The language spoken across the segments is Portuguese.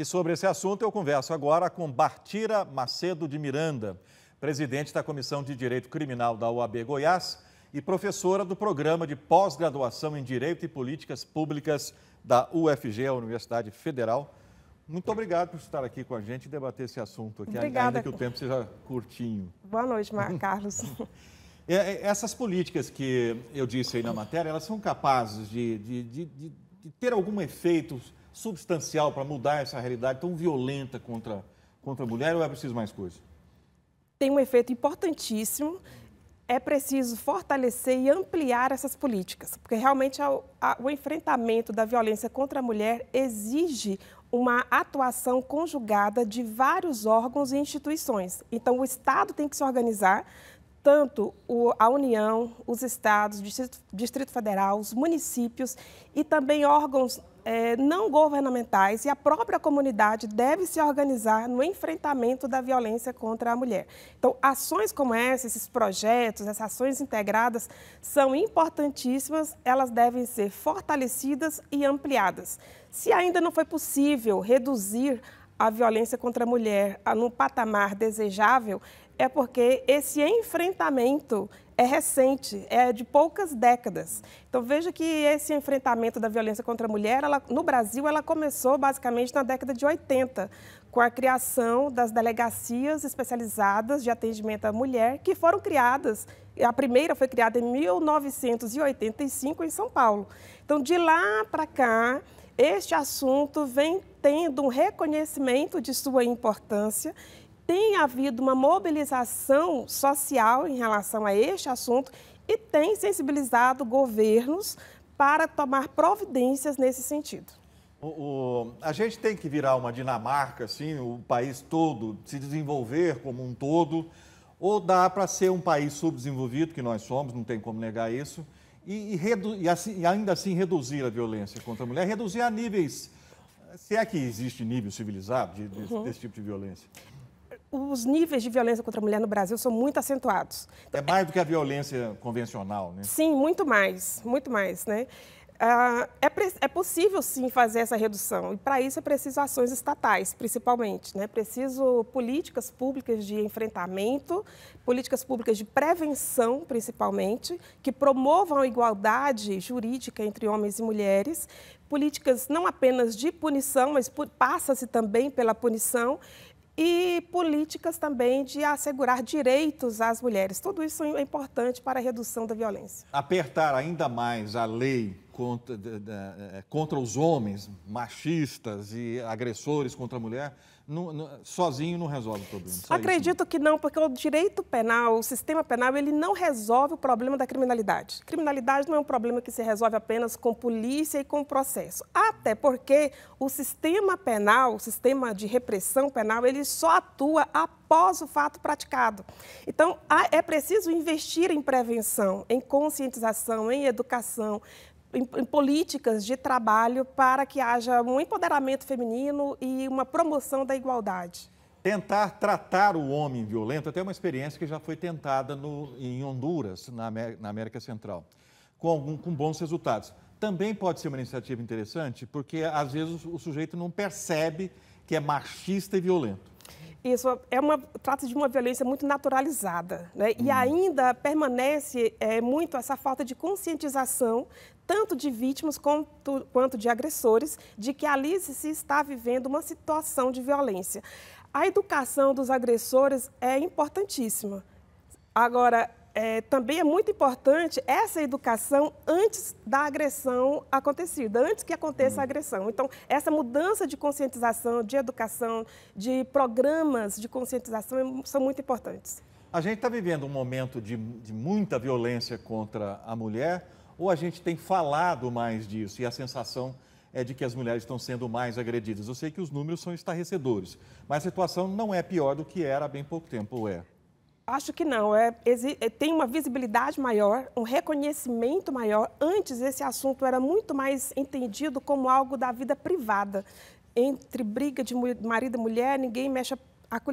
E sobre esse assunto eu converso agora com Bartira Macedo de Miranda, presidente da Comissão de Direito Criminal da UAB Goiás e professora do programa de pós-graduação em Direito e Políticas Públicas da UFG, a Universidade Federal. Muito obrigado por estar aqui com a gente e debater esse assunto aqui, Obrigada. ainda que o tempo seja curtinho. Boa noite, Mar Carlos. É, é, essas políticas que eu disse aí na matéria, elas são capazes de, de, de, de ter algum efeito substancial para mudar essa realidade tão violenta contra, contra a mulher ou é preciso mais coisa? Tem um efeito importantíssimo. É preciso fortalecer e ampliar essas políticas, porque realmente a, a, o enfrentamento da violência contra a mulher exige uma atuação conjugada de vários órgãos e instituições. Então, o Estado tem que se organizar, tanto a União, os estados, Distrito, Distrito Federal, os municípios e também órgãos é, não governamentais e a própria comunidade deve se organizar no enfrentamento da violência contra a mulher. Então, ações como essa, esses projetos, essas ações integradas são importantíssimas, elas devem ser fortalecidas e ampliadas. Se ainda não foi possível reduzir a violência contra a mulher no patamar desejável, é porque esse enfrentamento é recente, é de poucas décadas. Então veja que esse enfrentamento da violência contra a mulher, ela, no Brasil, ela começou basicamente na década de 80, com a criação das delegacias especializadas de atendimento à mulher, que foram criadas. A primeira foi criada em 1985 em São Paulo. Então de lá para cá, este assunto vem tendo um reconhecimento de sua importância tem havido uma mobilização social em relação a este assunto e tem sensibilizado governos para tomar providências nesse sentido. O, o, a gente tem que virar uma Dinamarca, assim, o país todo, se desenvolver como um todo, ou dá para ser um país subdesenvolvido, que nós somos, não tem como negar isso, e, e, redu, e, assim, e ainda assim reduzir a violência contra a mulher, reduzir a níveis se é que existe nível civilizado de, de, uhum. desse tipo de violência os níveis de violência contra a mulher no Brasil são muito acentuados. É mais do que a violência convencional, né? Sim, muito mais, muito mais, né? Ah, é, é possível, sim, fazer essa redução. E, para isso, é preciso ações estatais, principalmente. Né? Preciso políticas públicas de enfrentamento, políticas públicas de prevenção, principalmente, que promovam a igualdade jurídica entre homens e mulheres, políticas não apenas de punição, mas passa-se também pela punição e políticas também de assegurar direitos às mulheres. Tudo isso é importante para a redução da violência. Apertar ainda mais a lei contra, é, contra os homens machistas e agressores contra a mulher sozinho não resolve o problema. Só Acredito isso. que não, porque o direito penal, o sistema penal, ele não resolve o problema da criminalidade. Criminalidade não é um problema que se resolve apenas com polícia e com processo até porque o sistema penal, o sistema de repressão penal, ele só atua após o fato praticado. Então, é preciso investir em prevenção, em conscientização, em educação, em, em, políticas de trabalho para que haja um empoderamento feminino e uma promoção da igualdade. Tentar tratar o homem violento, até uma experiência que já foi tentada no, em Honduras, na, na América Central, com, algum, com bons resultados também pode ser uma iniciativa interessante, porque às vezes o, sujeito não percebe que é machista e violento. Isso é uma trata de uma violência muito naturalizada, né? E hum. ainda permanece é, muito essa falta de conscientização tanto de vítimas quanto, quanto de agressores de que ali se está vivendo uma situação de violência. A educação dos agressores é importantíssima. Agora, é, também é muito importante essa educação antes da agressão acontecida, antes que aconteça uhum. a hum. agressão. Então, essa mudança de conscientização, de educação, de programas de conscientização é são muito importantes. A gente está vivendo um momento de, de muita violência contra a mulher, ou a gente tem falado mais disso e a sensação é de que as mulheres estão sendo mais agredidas. Eu sei que os números são estarrecedores, mas a situação não é pior do que era há bem pouco tempo, é? Acho que não. É, é, tem uma visibilidade maior, um reconhecimento maior. Antes, esse assunto era muito mais entendido como algo da vida privada. Entre briga de marido e mulher, ninguém mexe a,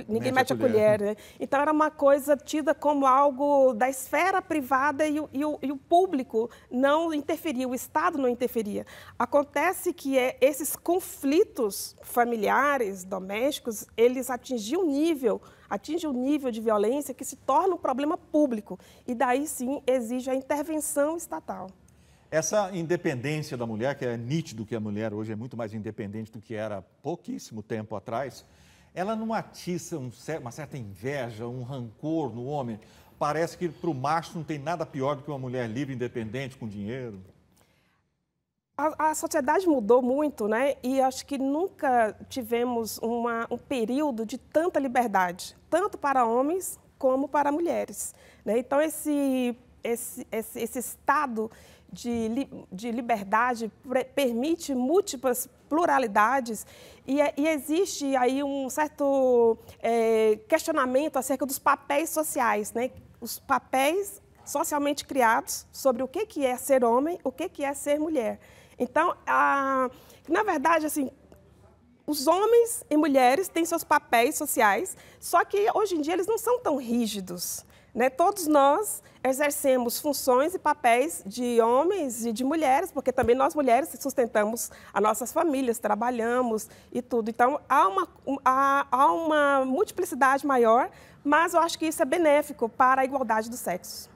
ninguém a colher. colher né? né? Então, era uma coisa tida como algo da esfera privada e o, e, o, e o, público não interferia, o Estado não interferia. Acontece que é, esses conflitos familiares, domésticos, eles atingiam um nível atinge o um nível de violência que se torna um problema público e daí sim exige a intervenção estatal. Essa independência da mulher, que é nítido que a mulher hoje é muito mais independente do que era pouquíssimo tempo atrás, ela não atiça um, uma certa inveja, um rancor no homem? Parece que para o macho não tem nada pior do que uma mulher livre, independente, com dinheiro. A, a, sociedade mudou muito, né? E acho que nunca tivemos uma, um período de tanta liberdade, tanto para homens como para mulheres. Né? Então, esse, esse, esse, esse estado de, de liberdade permite múltiplas pluralidades e, é, e existe aí um certo é, questionamento acerca dos papéis sociais, né? Os papéis socialmente criados sobre o que é ser homem, o que é ser mulher. Então, a, na verdade, assim, os homens e mulheres têm seus papéis sociais, só que hoje em dia eles não são tão rígidos. Né? Todos nós exercemos funções e papéis de homens e de mulheres, porque também nós mulheres sustentamos as nossas famílias, trabalhamos e tudo. Então há uma, há, há uma multiplicidade maior, mas eu acho que isso é benéfico para a igualdade dos sexos.